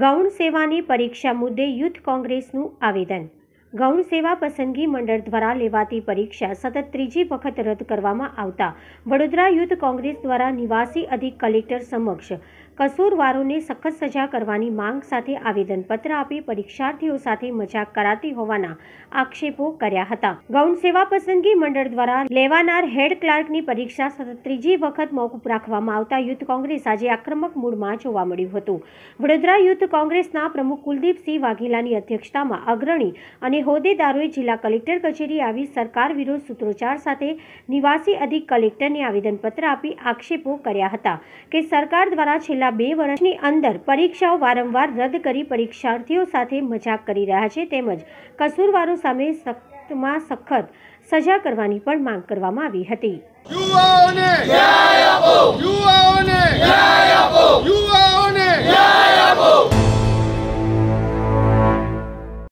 ગૌણ સેવાની પરીક્ષા મુદ્દે યુથ કોંગ્રેસનું આવેદન ગૌણ સેવા પસંદગી મંડળ દ્વારા લેવાતી પરીક્ષા સતત ત્રીજી વખત રદ કરવામાં આવતા વડોદરા યુથ કોંગ્રેસ દ્વારા નિવાસી અધિક કલેક્ટર સમક્ષ કસૂરવારોને સખત સજા કરવાની માંગ સાથે આવેદનપત્ર આપી પરીક્ષાર્થીઓ સાથે મજાક કરાતી હોવાના આક્ષેપો કર્યા હતા ગૌણ સેવા પસંદગી મંડળ દ્વારા લેવાનાર હેડ ક્લાર્કની પરીક્ષા સતત ત્રીજી વખત મોકૂફ રાખવામાં આવતા યુથ કોંગ્રેસ આજે આક્રમક મૂળમાં જોવા મળ્યું હતું વડોદરા યુથ કોંગ્રેસના પ્રમુખ કુલદીપસિંહ વાઘેલાની અધ્યક્ષતામાં અગ્રણી અને હોદ્દેદારોએ જિલ્લા કલેક્ટર કચેરી આવી સરકાર વિરોધ સૂત્રોચ્ચાર સાથે નિવાસી અધિક કલેક્ટરને આવેદનપત્ર આપી આક્ષેપો કર્યા હતા કે સરકાર દ્વારા છેલ્લા છેલ્લા બે વર્ષની અંદર પરીક્ષાઓ વારંવાર રદ કરી પરીક્ષાર્થીઓ સાથે મજાક કરી રહ્યા છે તેમજ કસૂરવારો સામે સખ્તમાં સખત સજા કરવાની પણ માંગ કરવામાં આવી હતી